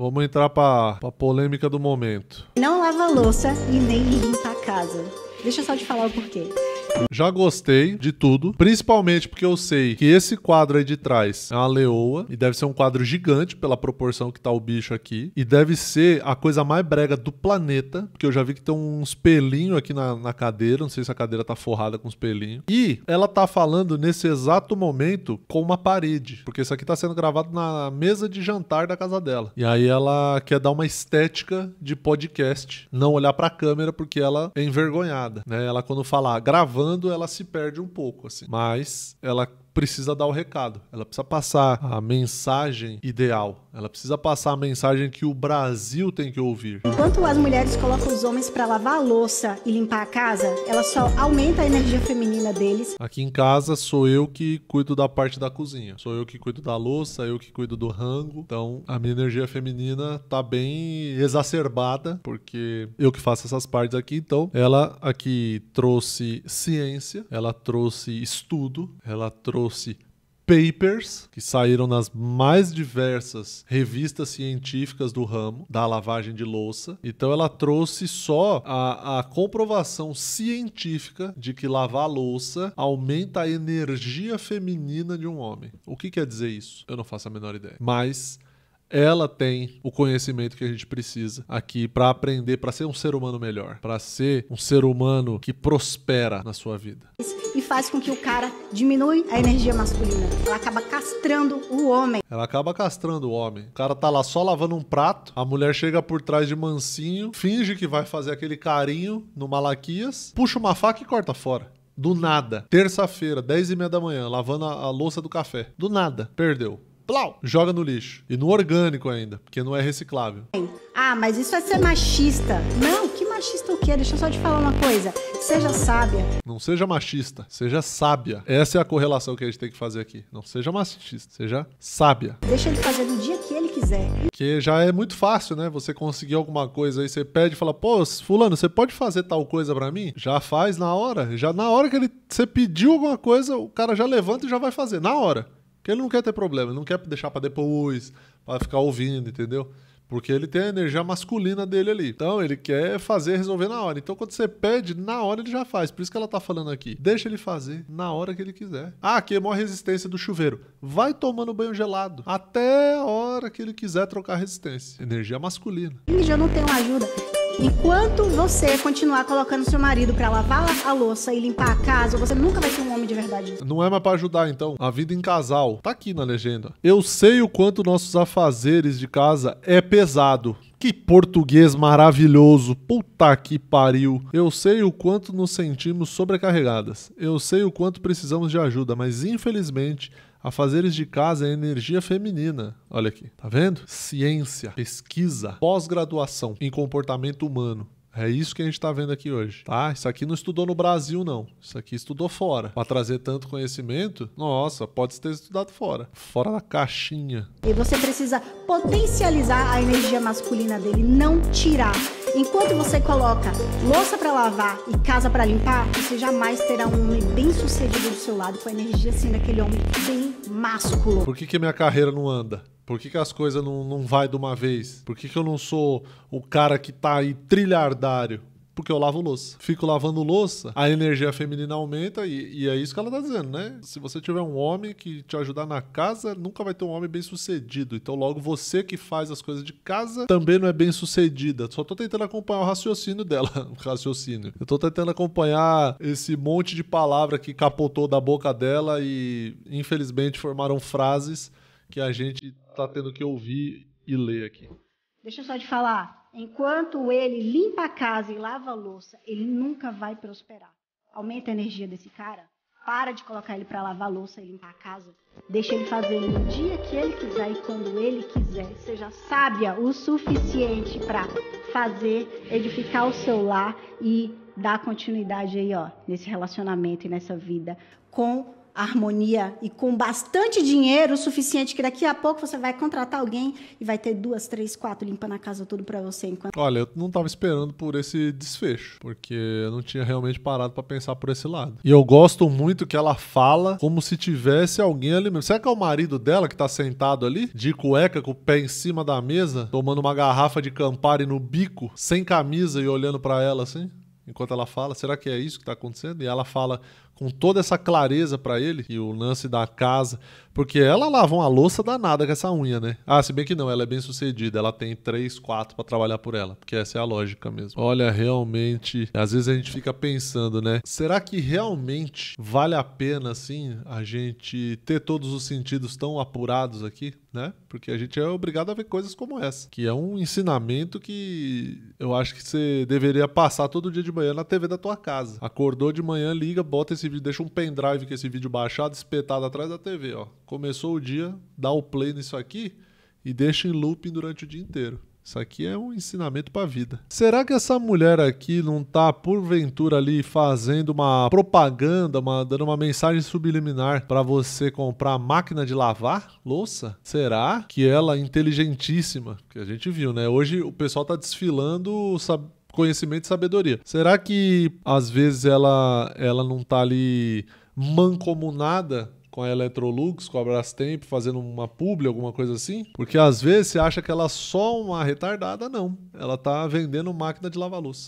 Vamos entrar para a polêmica do momento. Não lava louça e nem limpa a casa. Deixa eu só te falar o porquê. Já gostei de tudo, principalmente porque eu sei que esse quadro aí de trás é uma leoa e deve ser um quadro gigante pela proporção que tá o bicho aqui e deve ser a coisa mais brega do planeta, porque eu já vi que tem uns pelinhos aqui na, na cadeira, não sei se a cadeira tá forrada com os pelinhos. E ela tá falando nesse exato momento com uma parede, porque isso aqui tá sendo gravado na mesa de jantar da casa dela. E aí ela quer dar uma estética de podcast, não olhar para a câmera porque ela é envergonhada, né? Ela quando falar ah, gravando gravando, ela se perde um pouco, assim. Mas ela precisa dar o recado, ela precisa passar a mensagem ideal, ela precisa passar a mensagem que o Brasil tem que ouvir. Enquanto as mulheres colocam os homens para lavar a louça e limpar a casa, ela só aumenta a energia feminina deles. Aqui em casa sou eu que cuido da parte da cozinha, sou eu que cuido da louça, eu que cuido do rango. Então a minha energia feminina tá bem exacerbada, porque eu que faço essas partes aqui. Então ela aqui trouxe ciência, ela trouxe estudo, ela trouxe trouxe papers que saíram nas mais diversas revistas científicas do ramo da lavagem de louça. Então ela trouxe só a, a comprovação científica de que lavar louça aumenta a energia feminina de um homem. O que quer dizer isso? Eu não faço a menor ideia. Mas ela tem o conhecimento que a gente precisa aqui para aprender, para ser um ser humano melhor, para ser um ser humano que prospera na sua vida. E faz com que o cara diminui a energia masculina. Ela acaba castrando o homem. Ela acaba castrando o homem. O cara tá lá só lavando um prato, a mulher chega por trás de mansinho, finge que vai fazer aquele carinho no Malaquias, puxa uma faca e corta fora. Do nada. Terça-feira, 10 e meia da manhã, lavando a, a louça do café. Do nada. Perdeu plau, joga no lixo. E no orgânico ainda, porque não é reciclável. Ah, mas isso é ser machista. Não, que machista o quê? Deixa eu só te falar uma coisa. Seja sábia. Não seja machista, seja sábia. Essa é a correlação que a gente tem que fazer aqui. Não seja machista, seja sábia. Deixa ele fazer no dia que ele quiser. Que já é muito fácil, né? Você conseguir alguma coisa aí, você pede e fala, pô, fulano, você pode fazer tal coisa para mim? Já faz na hora. Já na hora que ele, você pediu alguma coisa, o cara já levanta e já vai fazer. Na hora. Porque ele não quer ter problema, ele não quer deixar para depois, para ficar ouvindo, entendeu? Porque ele tem a energia masculina dele ali. Então ele quer fazer, resolver na hora. Então quando você pede, na hora ele já faz. Por isso que ela tá falando aqui. Deixa ele fazer na hora que ele quiser. Ah, queimou a resistência do chuveiro. Vai tomando banho gelado. Até a hora que ele quiser trocar a resistência. Energia masculina. Eu não tenho ajuda. Enquanto você continuar colocando seu marido para lavar a louça e limpar a casa, você nunca vai ser um homem de verdade. Não é mais pra ajudar, então. A vida em casal. Tá aqui na legenda. Eu sei o quanto nossos afazeres de casa é pesado. Que português maravilhoso, puta que pariu. Eu sei o quanto nos sentimos sobrecarregadas, eu sei o quanto precisamos de ajuda, mas infelizmente a fazeres de casa é energia feminina. Olha aqui, tá vendo? Ciência, pesquisa, pós-graduação em comportamento humano. É isso que a gente está vendo aqui hoje, tá? Isso aqui não estudou no Brasil, não. Isso aqui estudou fora. Para trazer tanto conhecimento, nossa, pode ter estudado fora. Fora da caixinha. E você precisa potencializar a energia masculina dele, não tirar. Enquanto você coloca louça para lavar e casa para limpar, você jamais terá um homem bem sucedido do seu lado, com a energia assim daquele homem bem másculo. Por que, que minha carreira não anda? Por que, que as coisas não, não vai de uma vez? Por que, que eu não sou o cara que tá aí trilhardário? porque eu lavo louça. Fico lavando louça, a energia feminina aumenta e, e, é isso que ela tá dizendo, né? Se você tiver um homem que te ajudar na casa, nunca vai ter um homem bem sucedido. Então, logo você que faz as coisas de casa também não é bem sucedida. Só tô tentando acompanhar o raciocínio dela. o raciocínio. Eu tô tentando acompanhar esse monte de palavra que capotou da boca dela e infelizmente formaram frases que a gente está tendo que ouvir e ler aqui. Deixa eu só te falar. Enquanto ele limpa a casa e lava a louça, ele nunca vai prosperar. Aumenta a energia desse cara. Para de colocar ele para lavar a louça e limpar a casa. Deixa ele fazer no dia que ele quiser e quando ele quiser. Seja sábia o suficiente para fazer, edificar o seu lar e dar continuidade aí, ó, nesse relacionamento e nessa vida com harmonia e com bastante dinheiro o suficiente que daqui a pouco você vai contratar alguém e vai ter duas, três, quatro limpando a casa tudo para você enquanto. Olha, eu não tava esperando por esse desfecho, porque eu não tinha realmente parado para pensar por esse lado. E eu gosto muito que ela fala como se tivesse alguém ali mesmo. Será que é o marido dela que tá sentado ali, de cueca, com o pé em cima da mesa, tomando uma garrafa de Campari no bico, sem camisa e olhando para ela assim? Enquanto ela fala, será que é isso que tá acontecendo? E ela fala: com toda essa clareza para ele, e o lance da casa, porque ela lava uma louça danada com essa unha, né? Ah, se bem que não, ela é bem sucedida, ela tem três, quatro para trabalhar por ela, porque essa é a lógica mesmo. Olha, realmente, às vezes a gente fica pensando, né? Será que realmente vale a pena, assim, a gente ter todos os sentidos tão apurados aqui, né? Porque a gente é obrigado a ver coisas como essa, que é um ensinamento que eu acho que você deveria passar todo dia de manhã na TV da tua casa. Acordou de manhã, liga, bota esse vídeo, deixa um pendrive com esse vídeo baixado, espetado atrás da TV, ó. Começou o dia, dá o play nisso aqui e deixa em looping durante o dia inteiro. Isso aqui é um ensinamento para a vida. Será que essa mulher aqui não tá porventura ali fazendo uma propaganda, uma, dando uma mensagem subliminar para você comprar máquina de lavar louça? Será que ela é inteligentíssima, que a gente viu, né? Hoje o pessoal tá desfilando, sabe, conhecimento e sabedoria. Será que às vezes ela, ela não tá ali mancomunada com a Electrolux, com a Brastemp, fazendo uma publi, alguma coisa assim? Porque às vezes você acha que ela é só uma retardada, não. Ela tá vendendo máquina de lavar luz.